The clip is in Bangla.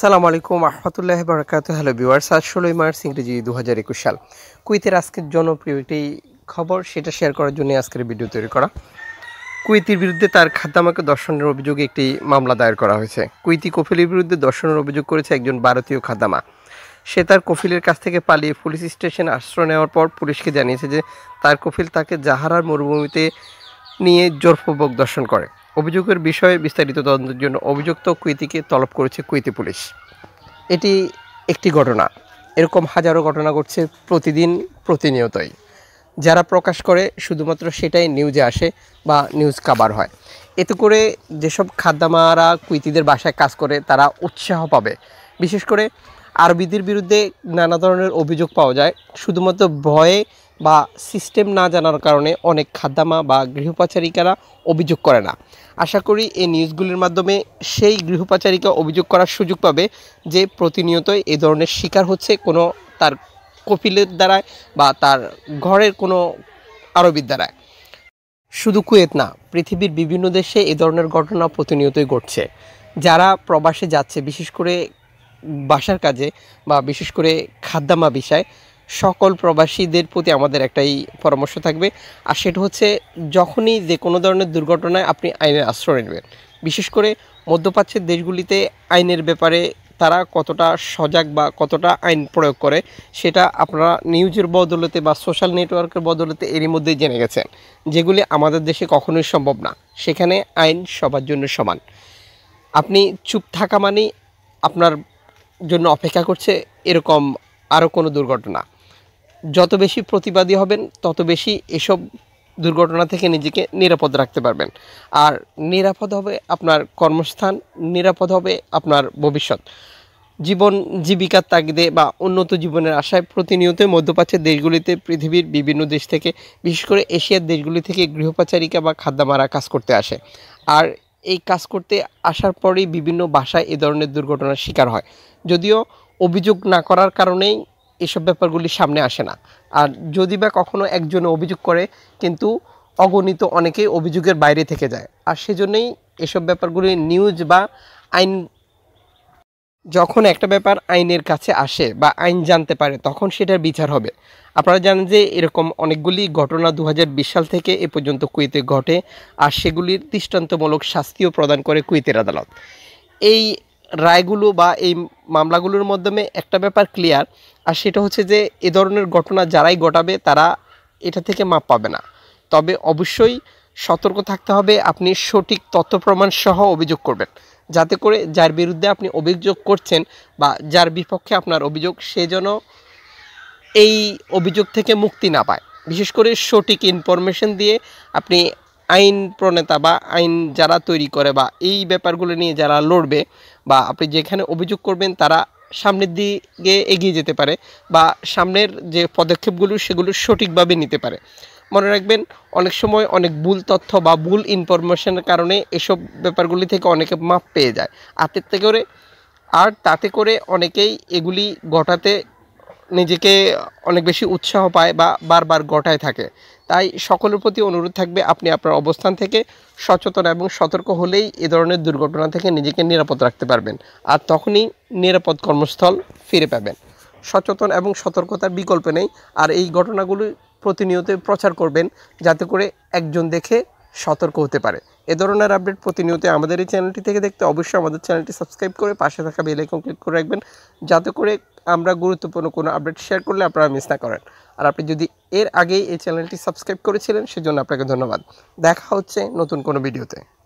সালাম আলাইকুম আহমতুল্লাহ বরকাত হ্যালো বিওয়ার্স আজ ষোলোই মার্চ ইংরেজি দু হাজার একুশ সাল কুয়েতের আজকের জনপ্রিয় একটি খবর সেটা শেয়ার করার জন্য আজকের ভিডিও তৈরি করা কুয়েতির বিরুদ্ধে তার খাদ্দামাকে দর্শনের অভিযোগে একটি মামলা দায়ের করা হয়েছে কুইতি কফিলের বিরুদ্ধে দর্শনের অভিযোগ করেছে একজন ভারতীয় খাদ্দামা সে তার কফিলের কাছ থেকে পালিয়ে পুলিশ স্টেশনে আশ্রয় নেওয়ার পর পুলিশকে জানিয়েছে যে তার কফিল তাকে জাহারার মরুভূমিতে নিয়ে জোরপূর্বক দর্শন করে অভিযোগের বিষয়ে বিস্তারিত তদন্তের জন্য অভিযুক্ত কুইতিকে তলব করেছে কুইতি পুলিশ এটি একটি ঘটনা এরকম হাজারো ঘটনা ঘটছে প্রতিদিন প্রতিনিয়তই যারা প্রকাশ করে শুধুমাত্র সেটাই নিউজে আসে বা নিউজ কাবার হয় এতে করে যেসব খাদ্যামারা কুইতিদের বাসায় কাজ করে তারা উৎসাহ পাবে বিশেষ করে আরবিদের বিরুদ্ধে নানা ধরনের অভিযোগ পাওয়া যায় শুধুমাত্র ভয়ে বা সিস্টেম না জানার কারণে অনেক খাদ্যামা বা গৃহপাচারিকারা অভিযোগ করে না আশা করি এই নিউজগুলির মাধ্যমে সেই গৃহপাচারিকা অভিযোগ করার সুযোগ পাবে যে প্রতিনিয়তই এ ধরনের শিকার হচ্ছে কোনো তার কপিলের দ্বারায় বা তার ঘরের কোনো আরবির দ্বারায় শুধু কুয়েত না পৃথিবীর বিভিন্ন দেশে এ ধরনের ঘটনা প্রতিনিয়তই ঘটছে যারা প্রবাসে যাচ্ছে বিশেষ করে বাসার কাজে বা বিশেষ করে খাদ্যামা বিষয় সকল প্রবাসীদের প্রতি আমাদের একটাই পরামর্শ থাকবে আর সেটা হচ্ছে যখনই যে কোনো ধরনের দুর্ঘটনায় আপনি আইনের আশ্রয় নেবেন বিশেষ করে মধ্যপ্রাচ্যের দেশগুলিতে আইনের ব্যাপারে তারা কতটা সজাগ বা কতটা আইন প্রয়োগ করে সেটা আপনারা নিউজের বদলতে বা সোশ্যাল নেটওয়ার্কের বদলতে এরই মধ্যেই জেনে গেছেন যেগুলি আমাদের দেশে কখনোই সম্ভব না সেখানে আইন সবার জন্য সমান আপনি চুপ থাকা মানেই আপনার জন্য অপেক্ষা করছে এরকম আরও কোনো দুর্ঘটনা যত বেশি প্রতিবাদী হবেন তত বেশি এসব দুর্ঘটনা থেকে নিজেকে নিরাপদ রাখতে পারবেন আর নিরাপদ হবে আপনার কর্মস্থান নিরাপদ হবে আপনার ভবিষ্যৎ জীবন জীবিকার তাগিদে বা উন্নত জীবনের আশায় প্রতিনিয়তই মধ্যপ্রাচ্যের দেশগুলিতে পৃথিবীর বিভিন্ন দেশ থেকে বিশেষ করে এশিয়ার দেশগুলি থেকে গৃহপাচারিকা বা খাদ্যামারা কাজ করতে আসে আর এই কাজ করতে আসার পরেই বিভিন্ন বাসায় এ ধরনের দুর্ঘটনার শিকার হয় যদিও অভিযোগ না করার কারণেই এসব ব্যাপারগুলি সামনে আসে না আর যদি বা কখনও একজনে অভিযোগ করে কিন্তু অগণিত অনেকেই অভিযোগের বাইরে থেকে যায় আর সেজন্যই এসব ব্যাপারগুলি নিউজ বা আইন যখন একটা ব্যাপার আইনের কাছে আসে বা আইন জানতে পারে তখন সেটার বিচার হবে আপনারা জানেন যে এরকম অনেকগুলি ঘটনা দু সাল থেকে এ পর্যন্ত কুয়েতে ঘটে আর সেগুলির দৃষ্টান্তমূলক শাস্তিও প্রদান করে কুয়েতের আদালত এই রায়গুলো বা এই মামলাগুলোর মাধ্যমে একটা ব্যাপার ক্লিয়ার আর সেটা হচ্ছে যে এ ধরনের ঘটনা যারাই ঘটাবে তারা এটা থেকে মাপ পাবে না তবে অবশ্যই সতর্ক থাকতে হবে আপনি সঠিক তথ্য প্রমাণ সহ অভিযোগ করবেন যাতে করে যার বিরুদ্ধে আপনি অভিযোগ করছেন বা যার বিপক্ষে আপনার অভিযোগ সে যেন এই অভিযোগ থেকে মুক্তি না পায় বিশেষ করে সঠিক ইনফরমেশন দিয়ে আপনি আইন প্রণেতা বা আইন যারা তৈরি করে বা এই ব্যাপারগুলো নিয়ে যারা লড়বে বা আপনি যেখানে অভিযোগ করবেন তারা সামনের দিকে এগিয়ে যেতে পারে বা সামনের যে পদক্ষেপগুলো সেগুলো সঠিকভাবে নিতে পারে মনে রাখবেন অনেক সময় অনেক ভুল তথ্য বা ভুল ইনফরমেশনের কারণে এসব ব্যাপারগুলি থেকে অনেকে মাপ পেয়ে যায় আতের থেকে করে আর তাতে করে অনেকেই এগুলি ঘটাতে নিজেকে অনেক বেশি উৎসাহ পায় বা বারবার ঘটায় থাকে তাই সকলের প্রতি অনুরোধ থাকবে আপনি আপনার অবস্থান থেকে সচেতন এবং সতর্ক হলেই এ ধরনের দুর্ঘটনা থেকে নিজেকে নিরাপদ রাখতে পারবেন আর তখনই নিরাপদ কর্মস্থল ফিরে পাবেন সচেতন এবং সতর্কতার বিকল্প নেই আর এই ঘটনাগুলি প্রতিনিয়ত প্রচার করবেন যাতে করে একজন দেখে সতর্ক হতে পারে এ ধরনের আপডেট প্রতিনিয়ত আমাদের এই চ্যানেলটি থেকে দেখতে অবশ্যই আমাদের চ্যানেলটি সাবস্ক্রাইব করে পাশে থাকা বেল আইকন ক্লিক করে রাখবেন যাতে করে আমরা গুরুত্বপূর্ণ কোনো আপডেট শেয়ার করলে আপনারা মিস না করেন আর আপনি যদি এর আগেই এই চ্যানেলটি সাবস্ক্রাইব করেছিলেন সেজন্য আপনাকে ধন্যবাদ দেখা হচ্ছে নতুন কোনো ভিডিওতে